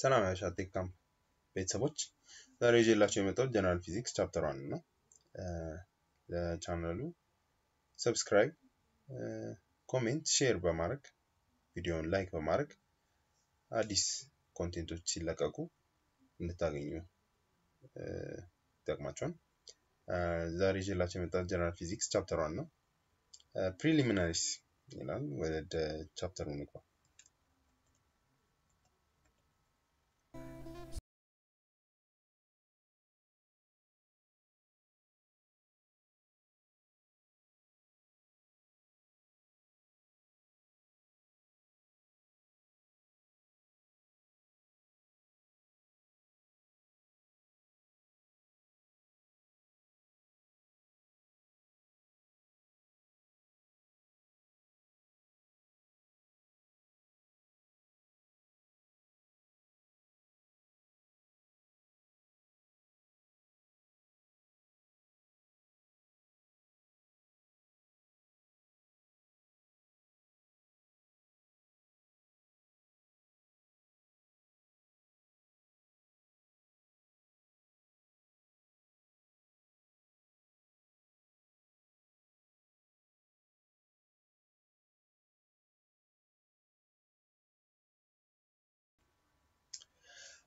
ሰላም ቴካም ቤተሰቦች ዛሬ ይዤላቸው የመጣሁት ጀነራል ፊዚክስ ቻፕተር ዋን ነው። ለቻናሉ ሰብስክራይብ፣ ኮሜንት፣ ሼር በማድረግ ቪዲዮውን ላይክ በማድረግ አዲስ ኮንቴንቶች ሲለቀቁ እንድታገኙ ይጠቅማቸዋል። ዛሬ ይዤላቸው የመጣሁት ጀነራል ፊዚክስ ቻፕተር ዋን ነው። ፕሪሊሚናሪስ ይላል። ወደ ቻፕተሩ ንግባ።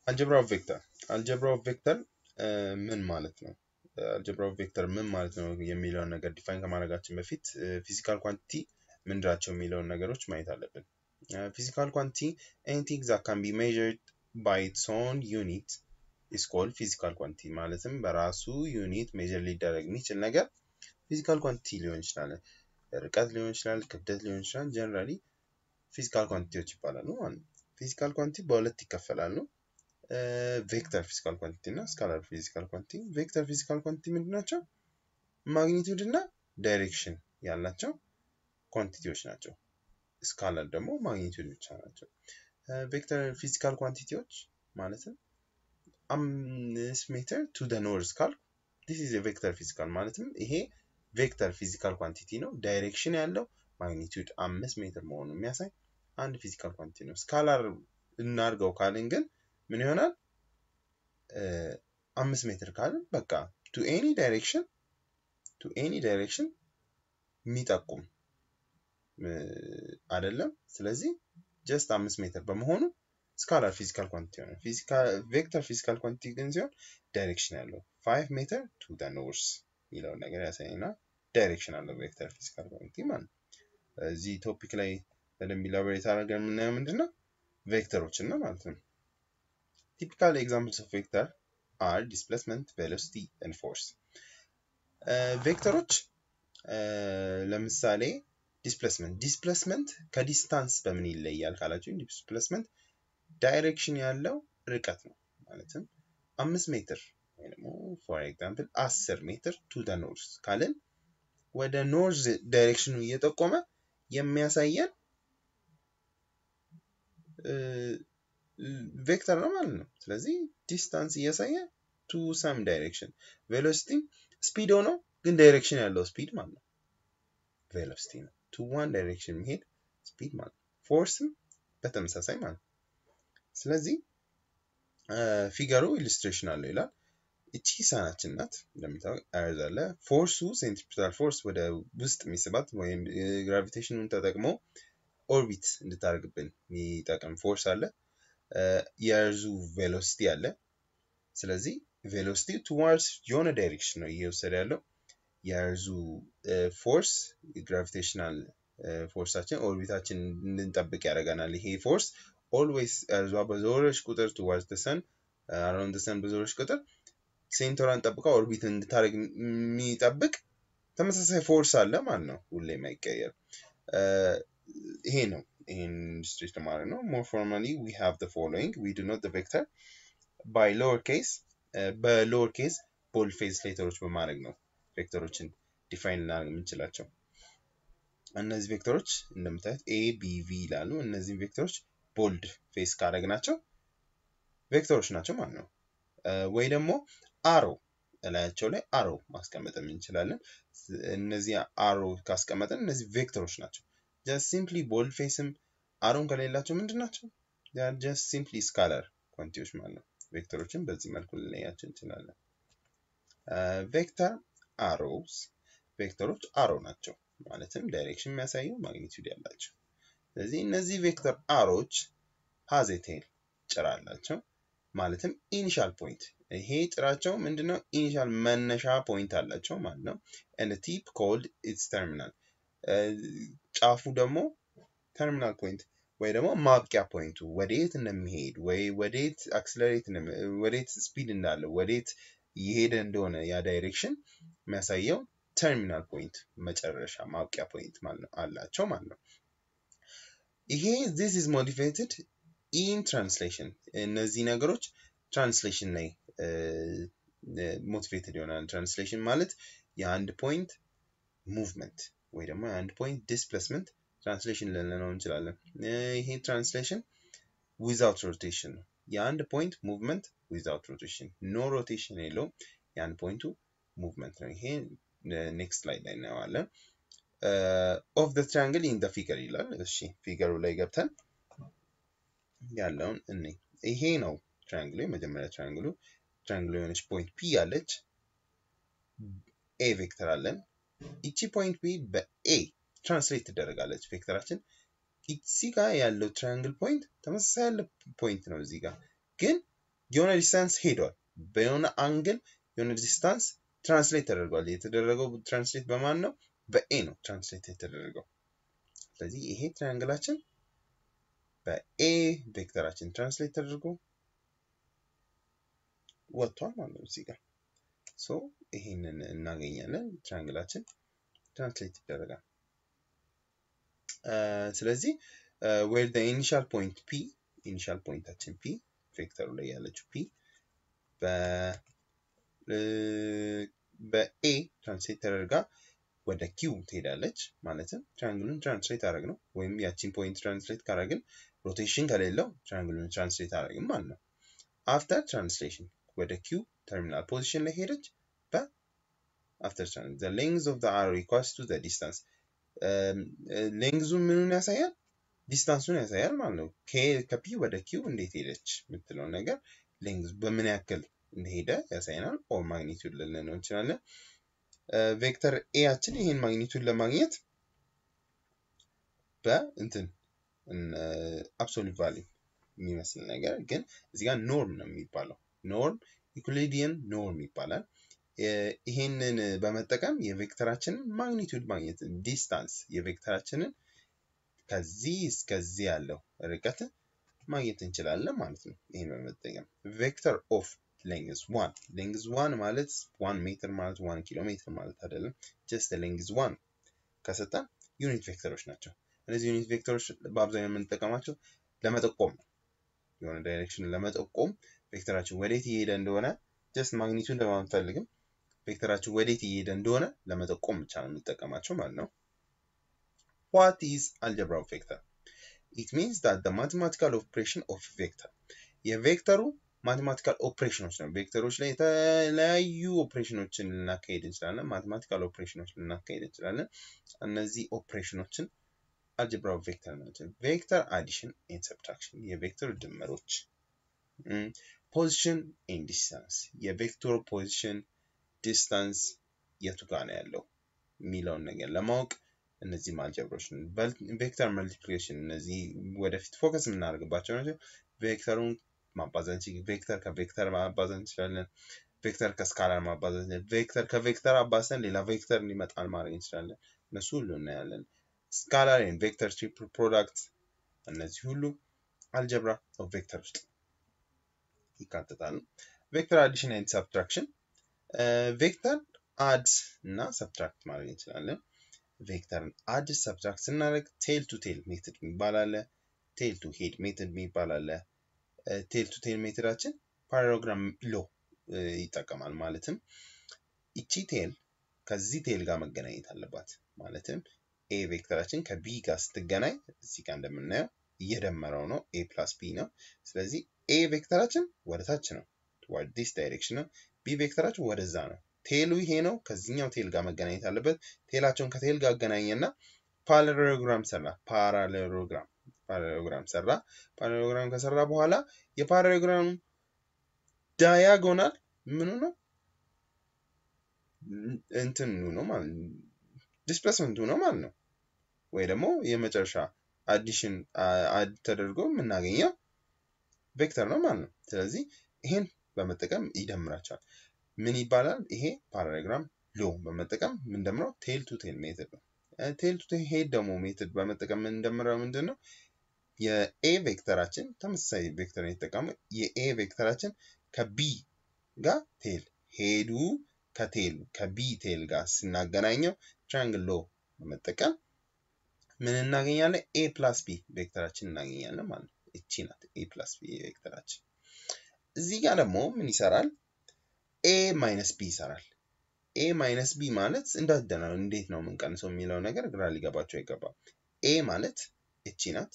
አልጀብራ ኦፍ ቬክተር አልጀብራ ኦፍ ቬክተር ምን ማለት ነው? አልጀብራ ኦፍ ቬክተር ምን ማለት ነው የሚለውን ነገር ዲፋይን ከማድረጋችን በፊት ፊዚካል ኳንቲቲ ምንድናቸው የሚለውን ነገሮች ማየት አለብን። ፊዚካል ኳንቲቲ ኤኒቲንግ ዛት ካን ቢ ሜዥርድ ባይ ኢትስ ኦን ዩኒት ኢዝ ኮልድ ፊዚካል ኳንቲቲ ማለትም በራሱ ዩኒት ሜዥር ሊደረግ የሚችል ነገር ፊዚካል ኳንቲቲ ሊሆን ይችላል። ርቀት ሊሆን ይችላል፣ ክብደት ሊሆን ይችላል። ጀነራሊ ፊዚካል ኳንቲቲዎች ይባላሉ ፊዚካል ኳንቲቲ በሁለት ይከፈላሉ። ቬክተር ፊዚካል ኳንቲቲ እና ስካላር ፊዚካል ኳንቲቲ ቬክተር ፊዚካል ኳንቲቲ ምንድን ናቸው? ማግኒቲዩድ እና ዳይሬክሽን ያላቸው ኳንቲቲዎች ናቸው። ስካላር ደግሞ ማግኒቱድ ብቻ ናቸው። ቬክተር ፊዚካል ኳንቲቲዎች ማለትም አምስት ሜትር ቱ ደ ኖርዝ ካልኩ ዲስ ኢዝ ቬክተር ፊዚካል ማለትም ይሄ ቬክተር ፊዚካል ኳንቲቲ ነው። ዳይሬክሽን ያለው ማግኒቲዩድ አምስት ሜትር መሆኑን የሚያሳይ አንድ ፊዚካል ኳንቲቲ ነው። ስካላር እናድርገው ካልን ግን ምን ይሆናል? አምስት ሜትር ካልን በቃ ቱ ኤኒ ዳይሬክሽን ቱ ኤኒ ዳይሬክሽን የሚጠቁም አይደለም። ስለዚህ ጀስት አምስት ሜትር በመሆኑ ስካላር ፊዚካል ኳንቲቲ ሆነ። ቬክተር ፊዚካል ኳንቲቲ ግን ሲሆን ዳይሬክሽን ያለው ፋይቭ ሜትር ቱ ደ ኖርስ የሚለውን ነገር ያሳይና ዳይሬክሽን አለው ቬክተር ፊዚካል ኳንቲቲ ማለት ነው። እዚህ ቶፒክ ላይ በደንብ ኢላቦሬት አድርገን የምናየው ምንድን ነው ቬክተሮችን ነው ማለት ነው። Typical examples of vector are displacement, velocity and force ቬክተሮች uh, uh, ለምሳሌ ዲስፕሌስመንት ዲስፕሌስመንት ከዲስታንስ በምን ይለያል ካላችሁ ዲስፕሌስመንት ዳይሬክሽን ያለው ርቀት ነው። ማለትም አምስት ሜትር ወይ ደግሞ ፎር ኤግዛምፕል አስር ሜትር ቱ ደ ኖርዝ ካልን ወደ ኖርዝ ዳይሬክሽኑ እየጠቆመ የሚያሳየን ቬክተር ነው ማለት ነው። ስለዚህ ዲስታንስ እያሳየ ቱ ሳም ዳይሬክሽን ቬሎሲቲ ስፒድ ሆኖ ግን ዳይሬክሽን ያለው ስፒድ ማለት ነው። ቬሎሲቲ ነው። ቱ ዋን ዳይሬክሽን የሚሄድ ስፒድ ማለት ነው። ፎርስም በተመሳሳይ ማለት ነው። ስለዚህ ፊገሩ ኢሉስትሬሽን አለው ይላል። እቺ ሳናችን ናት እንደሚታወቅ አያዛለ ፎርሱ ሴንትሪፒታል ፎርስ ወደ ውስጥ የሚስባት ወይም ግራቪቴሽኑን ተጠቅሞ ኦርቢት እንድታደርግብን የሚጠቅም ፎርስ አለ። የእርዙ ቬሎሲቲ አለ። ስለዚህ ቬሎሲቲ ቱዋርድስ የሆነ ዳይሬክሽን ነው እየወሰደ ያለው። የእርዙ ፎርስ ግራቪቴሽናል ፎርሳችን ኦርቢታችን እንድንጠብቅ ያደርገናል። ይሄ ፎርስ ኦልዌይስ እርዟ በዞረች ቁጥር ቱዋርድስ ዘ ሰን አራውንድ ዘ ሰን በዞረች ቁጥር ሴንተሯን ጠብቃ ኦርቢት እንድታደርግ የሚጠብቅ ተመሳሳይ ፎርስ አለ ማለት ነው። ሁሌ አይቀየርም። ይሄ ነው in strict ማለት ነው። ሞር ፎርማሊ ዊ ሃቭ ዘ ፎሎዊንግ ዊ ዱ ኖት ዘ ቬክተር ባይ ሎወር ኬስ በሎወር ኬስ ቦል ፌዝ ሌተሮች በማድረግ ነው ቬክተሮችን ዲፋይን ልናደርግ የምንችላቸው። እነዚህ ቬክተሮች እንደምታዩት ኤ ቢ ቪ ይላሉ። እነዚህም ቬክተሮች ቦልድ ፌስ ካደረግናቸው ቬክተሮች ናቸው ማለት ነው። ወይ ደግሞ አሮ እላያቸው ላይ አሮ ማስቀመጥ እንችላለን። እነዚህ አሮ ካስቀመጥን እነዚህ ቬክተሮች ናቸው። ጀስት ሲምፕሊ ቦልድ ፌስም አሮን ከሌላቸው ምንድን ናቸው? ጀስት ሲምፕሊ ስካለር ኳንቲቲዎች ማለት ነው። ቬክተሮችን በዚህ መልኩ ልንለያቸው እንችላለን። ቬክተር አሮውስ ቬክተሮች አሮ ናቸው፣ ማለትም ዳይሬክሽን የሚያሳየው ማግኒቲዩድ ያላቸው። ስለዚህ እነዚህ ቬክተር አሮች ሃዝ ቴል ጭራ አላቸው፣ ማለትም ኢኒሻል ፖይንት ይሄ ጭራቸው ምንድነው? ኢኒሻል መነሻ ፖይንት አላቸው ማለት ነው። ቲፕ ኮልድ ኢትስ ተርሚናል ጫፉ ደግሞ ተርሚናል ፖይንት ወይ ደግሞ ማብቂያ ፖይንቱ ወዴት እንደሚሄድ ወይ ወዴት አክስለሬት ወዴት ስፒድ እንዳለ ወዴት እየሄደ እንደሆነ ያ ዳይሬክሽን የሚያሳየው ተርሚናል ፖይንት መጨረሻ ማብቂያ ፖይንት አላቸው ማለት ነው። ይሄ ዚስ ኢዝ ሞዲቬትድ ኢን ትራንስሌሽን እነዚህ ነገሮች ትራንስሌሽን ላይ ሞቲቬትድ ይሆናል። ትራንስሌሽን ማለት የአንድ ፖይንት ሙቭመንት ወይ ደግሞ የአንድ ፖይንት ዲስፕሌስመንት ትራንስሌሽን ልንለው እንችላለን። ይሄ ትራንስሌሽን ዊዛውት ሮቴሽን ነው። የአንድ ፖይንት ሙቭመንት ዊዛውት ሮቴሽን፣ ኖ ሮቴሽን የለውም። የአንድ ፖይንቱ ሙቭመንት ነው። ይሄ ኔክስት ላይ ላይ እናየዋለን። ኦፍ ዘ ትሪያንግል ኢን ዘ ፊገር ይላል። እሺ ፊገሩ ላይ ገብተን ያለውን እኔ ይሄ ነው ትሪያንግሉ፣ የመጀመሪያ ትሪያንግሉ ትሪያንግሉ የሆነች ፖይንት ፒ ያለች ኤ ቬክተር አለን እቺ ፖይንት ቢ በኤ ትራንስሌት ትደረጋለች ቬክተራችን። እዚህ ጋር ያለው ትራያንግል ፖይንት ተመሳሳይ ያለ ፖይንት ነው። እዚህ ጋር ግን የሆነ ዲስታንስ ሄዷል። በሆነ አንግል የሆነ ዲስታንስ ትራንስሌት ተደርጓል። የተደረገው ትራንስሌት በማን ነው? በኤ ነው ትራንስሌት የተደረገው። ስለዚህ ይሄ ትራያንግላችን በኤ ቬክተራችን ትራንስሌት ተደርጎ ወጥቷል ማለት ነው እዚህ ጋር ሶ ይሄንን እናገኛለን። ትራንግላችን ትራንስሌት ይደረጋል። ስለዚህ ዌር ዘ ኢኒሻል ፖይንት ፒ ኢኒሻል ፖይንታችን ፒ ቬክተሩ ላይ ያለችው ፒ በኤ ትራንስሌት ተደርጋ ወደ ኪው ትሄዳለች። ማለትም ትራንግሉን ትራንስሌት አደረግ ነው ወይም ያቺን ፖይንት ትራንስሌት ካደረግን ሮቴሽን ከሌለው ትራንግሉን ትራንስሌት አደረግም ማለት ነው። አፍተር ትራንስሌሽን ወደ ኪው ተርሚናል ፖዚሽን ላይ ሄደች በአፍተር ቻን ዘ ሌንግዝ ኦፍ ዘ አር ኢኳልስ ቱ ዘ ዲስታንስ ሌንግዙ ምኑን ያሳያል ዲስታንሱን ያሳያል ማለት ነው። ከፒ ወደ ኪው እንዴት ሄደች የምትለውን ነገር ሌንግዝ በምን ያክል እንደሄደ ያሳይናል። ኦር ማግኒቱድ ልንለው እንችላለን። ቬክተር ኤያችን ይህን ማግኒቱድ ለማግኘት በእንትን አብሶሉት ቫሊዩ የሚመስል ነገር ግን እዚጋ ኖርም ነው የሚባለው ኖርም ዩክሊዲየን ኖርም ይባላል። ይሄንን በመጠቀም የቬክተራችንን ማግኒቱድ ማግኘት ዲስታንስ የቬክተራችንን ከዚህ እስከዚህ ያለው ርቀት ማግኘት እንችላለን ማለት ነው። ይሄን በመጠቀም ቬክተር ኦፍ ሌንግዝ ዋን ሌንግዝ ዋን ማለት ዋን ሜትር ማለት ዋን ኪሎ ሜትር ማለት አይደለም። ጀስት ሌንግዝ ዋን ከሰጠን ዩኒት ቬክተሮች ናቸው። እነዚህ ዩኒት ቬክተሮች በአብዛኛው የምንጠቀማቸው ለመጠቆም ነው። የሆነ ዳይሬክሽን ለመጠቆም ቬክተራችን ወዴት እየሄደ እንደሆነ ጀስት ማግኒቱን ለማንፈልግም ቬክተራችን ወዴት እየሄደ እንደሆነ ለመጠቆም ብቻ ነው የምንጠቀማቸው ማለት ነው። ዋት ኢዝ አልጀብራው ቬክተር? ኢት ሚንስ ዳት ማቴማቲካል ኦፕሬሽን ኦፍ ቬክተር የቬክተሩ ማቴማቲካል ኦፕሬሽኖች ነው። ቬክተሮች ላይ የተለያዩ ኦፕሬሽኖችን ልናካሄድ እንችላለን። ማቴማቲካል ኦፕሬሽኖች ልናካሄድ እንችላለን። እነዚህ ኦፕሬሽኖችን አልጀብራው ቬክተር ናቸው። ቬክተር አዲሽን ኤንድ ሰብትራክሽን የቬክተር ድምሮች ፖዚሽን ኢን ዲስታንስ የቬክተር ፖዚሽን ዲስታንስ የቱ ጋር ነው ያለው የሚለውን ነገር ለማወቅ እነዚህ ማልጀብሮች ቬክተር መልቲፕሊኬሽን እነዚህ ወደፊት ፎከስ የምናደርግባቸው ናቸው። ቬክተሩን ማባዛት ቬክተር ከቬክተር ማባዛት እንችላለን። ቬክተር ከስካላር ማባዛት እንችላለን። ቬክተር ከቬክተር አባዝተን ሌላ ቬክተር እንዲመጣል ማድረግ እንችላለን። እነሱ ሁሉ እናያለን። ስካላር ቬክተር ትሪፕል ፕሮዳክት እነዚህ ሁሉ አልጀብራ ኦፍ ቬክተር ውስጥ ይካተታሉ ቬክተር አዲሽን ኤንድ ሰብትራክሽን ቬክተር አድ እና ሰብትራክት ማድረግ እንችላለን። ቬክተርን አድ ሰብትራክት ስናደርግ ቴል ቱ ቴል ሜትድ የሚባል አለ። ቴል ቱ ሄድ ሜትድ የሚባል አለ። ቴል ቱ ቴል ሜትዳችን ፓራግራም ሎ ይጠቀማል። ማለትም ይቺ ቴል ከዚህ ቴል ጋር መገናኘት አለባት። ማለትም ኤ ቬክተራችን ከቢ ጋር ስትገናኝ እዚህ ጋር እንደምናየው እየደመረው ነው ኤ ፕላስ ቢ ነው። ስለዚህ ኤ ቬክተራችን ወደ ታች ነው፣ ዲስ ዳይሬክሽን ነው። ቢ ቬክተራችን ወደዛ ነው። ቴሉ ይሄ ነው፣ ከዚህኛው ቴል ጋር መገናኘት አለበት። ቴላቸውን ከቴል ጋር አገናኘና ፓራሌሎግራም ሰራ። ፓራሌሎግራም ፓራሌሎግራም ሰራ። ፓራሌሎግራም ከሰራ በኋላ የፓራሌሎግራም ዳያጎናል ምኑ ነው? እንትኑ ነው ማለት ነው። ዲስፕሌስመንቱ ነው ማለት ነው። ወይ ደግሞ የመጨረሻ አዲሽን አድ ተደርጎ የምናገኘው ቬክተር ነው ማለት ነው። ስለዚህ ይሄን በመጠቀም ይደምራቸዋል። ምን ይባላል? ይሄ ፓራግራም ሎ በመጠቀም ምንደምረው ቴል ቱ ቴል ሜትድ ነው። ቴል ቱ ቴል ሄድ ደግሞ ሜትድ በመጠቀም ምንደምረው ምንድን ነው? የኤ ቬክተራችን ተመሳሳይ ቬክተር የተጠቀመው የኤ ቬክተራችን ከቢ ጋር ቴል ሄዱ ከቴል ከቢ ቴል ጋር ስናገናኘው ትራያንግል ሎ በመጠቀም ምን እናገኛለን? ኤ ፕላስ ቢ ቬክተራችን እናገኛለን ማለት ነው። እቺ ናት ኤ ፕላስ ቢ ቬክተራችን። እዚህ ጋር ደግሞ ምን ይሰራል? ኤ ማይነስ ቢ ይሰራል። ኤ ማይነስ ቢ ማለት እንዳደና እንዴት ነው የምንቀንሰው የሚለው ነገር ግራ ሊገባቸው አይገባም። ኤ ማለት እቺ ናት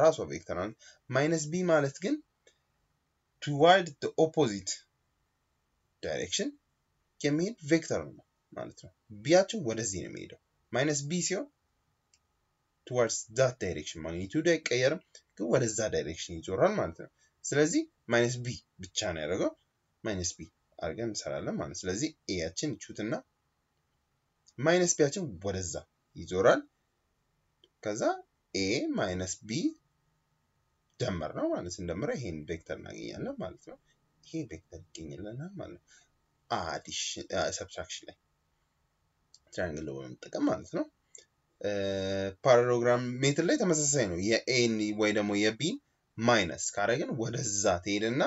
ራሷ ቬክተር ናት። ማይነስ ቢ ማለት ግን ቱዋርድ ደ ኦፖዚት ዳይሬክሽን የሚሄድ ቬክተር ነው ማለት ነው። ቢያችን ወደዚህ ነው የሚሄደው ማይነስ ቢ ሲሆን ቱዋርድስ ዛት ዳይሬክሽን ማግኒቱድ አይቀየርም፣ ግን ወደዛ ዳይሬክሽን ይዞራል ማለት ነው። ስለዚህ ማይነስ ቢ ብቻ ነው ያደረገው። ማይነስ ቢ አድርገን እንሰራለን ማለት ስለዚህ ኤያችን ይችሁትና ማይነስ ቢያችን ወደዛ ይዞራል። ከዛ ኤ ማይነስ ቢ ደመር ነው ማለት ስንደምረ ይሄን ቬክተር እናገኛለን ማለት ነው። ይሄ ቬክተር ይገኝልናል ማለት ነው። አዲሽ ሰብትራክሽን ላይ ትራያንግል በመጠቀም ማለት ነው። ፓራሎግራም ሜትር ላይ ተመሳሳይ ነው። የኤን ወይ ደግሞ የቢን ማይነስ ካረግን ወደዛ ትሄድና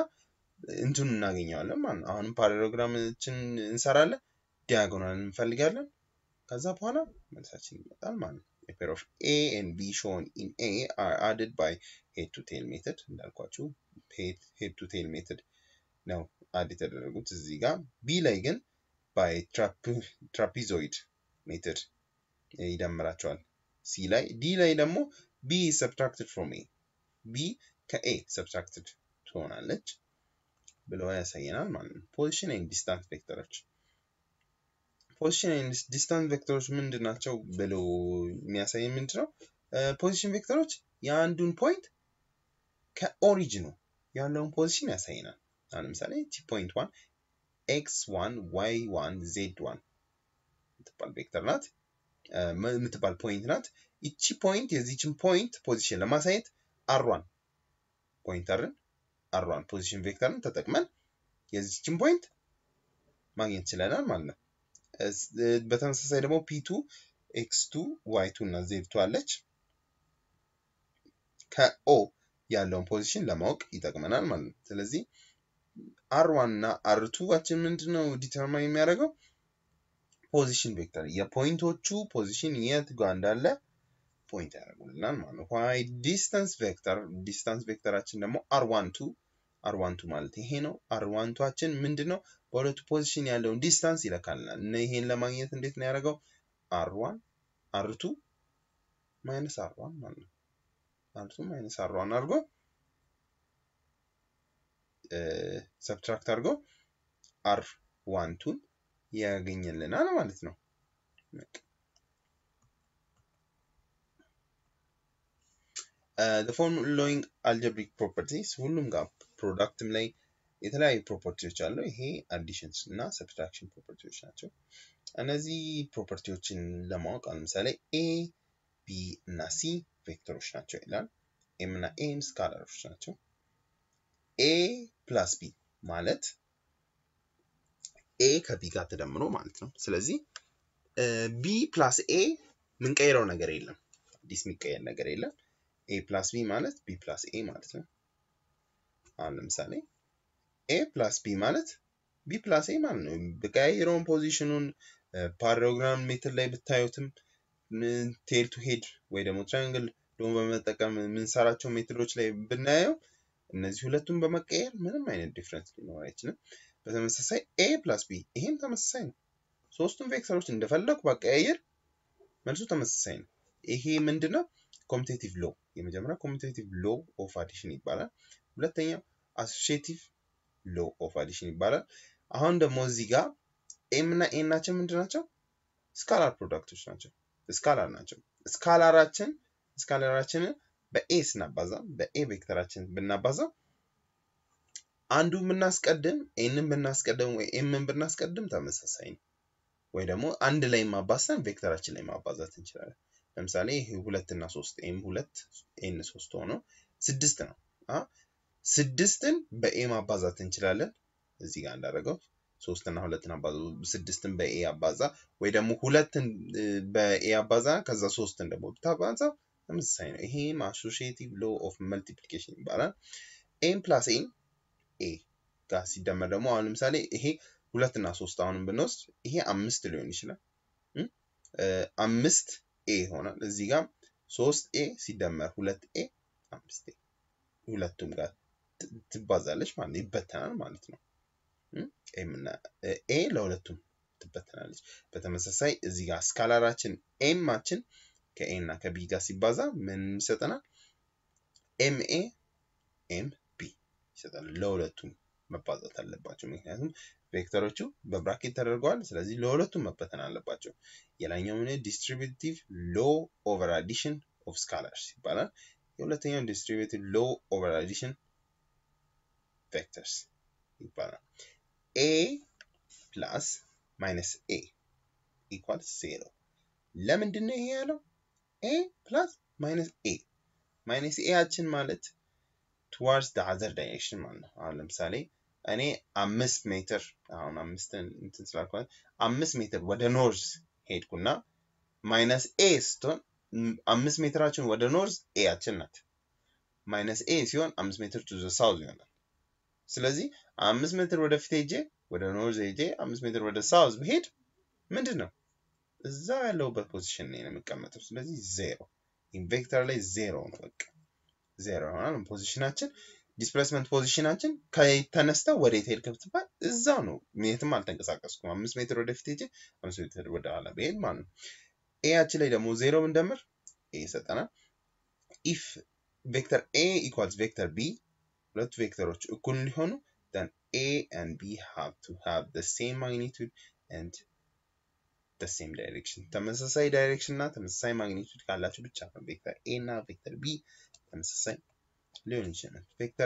እንትን እናገኘዋለን ማለት ነው። አሁንም ፓራሎግራምችን እንሰራለን፣ ዲያጎናል እንፈልጋለን። ከዛ በኋላ መልሳችን ይመጣል ማለት ነው። A pair of A and B shown in A are added by head to tail method እንዳልኳችሁ ሄድ ቱ ቴል ሜትድ ነው አድ የተደረጉት እዚህ ጋር። ቢ ላይ ግን ባይ ትራፒዞይድ ሜትድ ይደምራቸዋል። ሲ ላይ ዲ ላይ ደግሞ ቢ ሰብትራክትድ ፍሮም ኤ ቢ ከኤ ሰብትራክትድ ትሆናለች ብለው ያሳየናል ማለት ነው። ፖዚሽን ኤንድ ዲስታንስ ቬክተሮች ፖዚሽን ኤንድ ዲስታንስ ቬክተሮች ምንድን ናቸው ብሎ የሚያሳይ ምንድን ነው? ፖዚሽን ቬክተሮች የአንዱን ፖይንት ከኦሪጅኑ ያለውን ፖዚሽን ያሳየናል አሁን ለምሳሌ ቲ ፖይንት ዋን ኤክስ ዋን ዋይ ዋን ዜድ ዋን የምትባል ቬክተር ናት። የምትባል ፖይንት ናት። ይቺ ፖይንት የዚችን ፖይንት ፖዚሽን ለማሳየት አሯን ፖይንተርን አሯን ፖዚሽን ቬክተርን ተጠቅመን የዚችን ፖይንት ማግኘት ችለናል ማለት ነው። በተመሳሳይ ደግሞ ፒቱ ኤክስቱ ዋይቱ እና ዜድቱ አለች። ከኦ ያለውን ፖዚሽን ለማወቅ ይጠቅመናል ማለት ነው። ስለዚህ አር ዋን እና አር ቱ ዋችን ምንድን ነው ዲተርማይን የሚያደርገው ፖዚሽን ቬክተር የፖይንቶቹ ፖዚሽን የት ጋር እንዳለ ፖይንት ያደርጉልናል ማለት ነው። ዋይ ዲስተንስ ቬክተር ዲስተንስ ቬክተራችን ደግሞ አር ዋን ቱ አር ዋን ቱ ማለት ይሄ ነው። አር ዋን ቱዋችን ምንድን ነው? በሁለቱ ፖዚሽን ያለውን ዲስታንስ ይለካልናል እና ይሄን ለማግኘት እንዴት ነው ያደረገው? አር ዋን አር ቱ ማይነስ አር ዋን ማለት ነው። አር ቱ ማይነስ አር ዋን አድርጎ ሰብትራክት አድርጎ አር ዋን ቱን ያገኝልናል ማለት ነው። ፎሎዊንግ አልጀብሪክ ፕሮፐርቲስ ሁሉም ጋር ፕሮዳክትም ላይ የተለያዩ ፕሮፐርቲዎች አሉ። ይሄ አዲሽንስ እና ሰብስትራክሽን ፕሮፐርቲዎች ናቸው። እነዚህ ፕሮፐርቲዎችን ለማወቅ ለምሳሌ ኤ፣ ቢ እና ሲ ቬክተሮች ናቸው ይላል። ኤም እና ኤም ስካለሮች ናቸው። ኤ ፕላስ ቢ ማለት ኤ ከቢ ጋር ተደምሮ ማለት ነው። ስለዚህ ቢ ፕላስ ኤ ምንቀይረው ነገር የለም፣ አዲስ የሚቀየር ነገር የለም። ኤ ፕላስ ቢ ማለት ቢ ፕላስ ኤ ማለት ነው። አሁን ለምሳሌ ኤ ፕላስ ቢ ማለት ቢ ፕላስ ኤ ማለት ነው። በቀያየረውን ፖዚሽኑን ፓራግራም ሜትር ላይ ብታዩትም ቴል ቱ ሄድ ወይ ደግሞ ትራያንግል ዶም በመጠቀም የምንሰራቸው ሜትሮች ላይ ብናየው እነዚህ ሁለቱን በመቀየር ምንም አይነት ዲፍረንስ ሊኖር አይችልም። በተመሳሳይ ኤ ፕላስ ቢ ይህም ተመሳሳይ ነው። ሶስቱም ቬክተሮች እንደፈለጉ ባቀያየር መልሱ ተመሳሳይ ነው። ይሄ ምንድን ነው? ሎ የመጀመሪያው ኮሚቴቲቭ ሎ ኦፍ አዲሽን ይባላል። ሁለተኛው አሶሺዬቲቭ ሎ ኦፍ አዲሽን ይባላል። አሁን ደግሞ እዚህ ጋር ኤም እና ኤ ናቸው ምንድን ናቸው? ስካላር ፕሮዳክቶች ናቸው። ስካላር ናቸው። ስካላራችን ስካላራችንን በኤ ስናባዛ በኤ ቬክተራችን ብናባዛ አንዱ ብናስቀድም ኤንን ብናስቀድም ወይ ኤምን ብናስቀድም ተመሳሳይ ነው። ወይ ደግሞ አንድ ላይ ማባሰን ቬክተራችን ላይ ማባዛት እንችላለን። ለምሳሌ ይሄ ሁለት እና ሶስት ኤም ሁለት ኤን ሶስት ሆኖ ስድስት ነው። ስድስትን በኤ ማባዛት እንችላለን። እዚህ ጋር እንዳደረገው ሶስት እና ሁለትን አባዛ ስድስትን በኤ አባዛ ወይ ደግሞ ሁለትን በኤ አባዛ ከዛ ሶስትን ደግሞ ብታባዛ ተመሳሳይ ነው። ይሄም ሎ ኦፍ መልቲፕሊኬሽን ይባላል። ኤም ፕላስ ኤን ኤ ጋር ሲደመር ደግሞ አሁን ለምሳሌ ይሄ ሁለት እና ሶስት አሁንም ብንወስድ ይሄ አምስት ሊሆን ይችላል። አምስት ኤ ይሆናል። እዚህ ጋር ሶስት ኤ ሲደመር ሁለት ኤ አምስት ኤ ሁለቱም ጋር ትባዛለች ማለት ነው፣ ይበተናል ማለት ነው። ኤ ለሁለቱም ትበተናለች። በተመሳሳይ እዚህ ጋር ስካላራችን ኤማችን ከኤ እና ከቢ ጋር ሲባዛ ምን ይሰጠናል? ኤም ኤ ኤም ይሰጣሉ። ለሁለቱም መባዛት አለባቸው። ምክንያቱም ቬክተሮቹ በብራኬት ተደርገዋል። ስለዚህ ለሁለቱም መበተን አለባቸው። የላኛው ምን ዲስትሪቢቲቭ ሎ ኦቨር አዲሽን ኦፍ ስካላርስ ይባላል። የሁለተኛው ዲስትሪቢቲቭ ሎ ኦቨር አዲሽን ቬክተርስ ይባላል። ኤ ፕላስ ማይነስ ኤ ኢኳል ዜሮ። ለምንድን ነው ይሄ ያለው? ኤ ፕላስ ማይነስ ኤ ማይነስ ኤያችን ማለት ቱዋርድስ ደ አዘር ዳይሬክሽን ማለት ነው። አሁን ለምሳሌ እኔ አምስት ሜትር አሁን አምስት እንትን ስላልኳት አምስት ሜትር ወደ ኖርዝ ሄድኩና ማይነስ ኤ ስትሆን አምስት ሜትራችን ወደ ኖርዝ ኤያችን ናት። ማይነስ ኤ ሲሆን አምስት ሜትር ቱ ዘ ሳውዝ ይሆናል። ስለዚህ አምስት ሜትር ወደፊት ሄጄ ወደ ኖርዝ ሄጄ አምስት ሜትር ወደ ሳውዝ ብሄድ ምንድን ነው እዛ ያለውበት ፖዚሽን ነው የምቀመጠው። ስለዚህ ዜሮ ኢንቬክተር ላይ ዜሮ ነው በቃ ዜሮ ይሆናል። ፖዚሽናችን ዲስፕሌስመንት ፖዚሽናችን ከተነስተው ወደ ወዴት ሄድክ ብትባል እዛው ነው። የትም አልተንቀሳቀስኩም። አምስት ሜትር ወደፊት ሄጄ አምስት ሜትር ወደ ኋላ ብሄድ ማለት ነው። ኤያችን ላይ ደግሞ ዜሮ ብንደምር ኤ ይሰጠናል። ኢፍ ቬክተር ኤ ኢኳልስ ቬክተር ቢ ሁለቱ ቬክተሮች እኩል እንዲሆኑ ን ኤ ን ቢ have ቱ have ደ ሴም ማግኒቱድ ንድ the same direction ተመሳሳይ ዳይሬክሽን እና ተመሳሳይ ማግኒቱድ ካላቸው ብቻ ነው ቬክተር ኤ እና ቬክተር ቢ hakkınızı sayın. Leonid Jenner. Bekler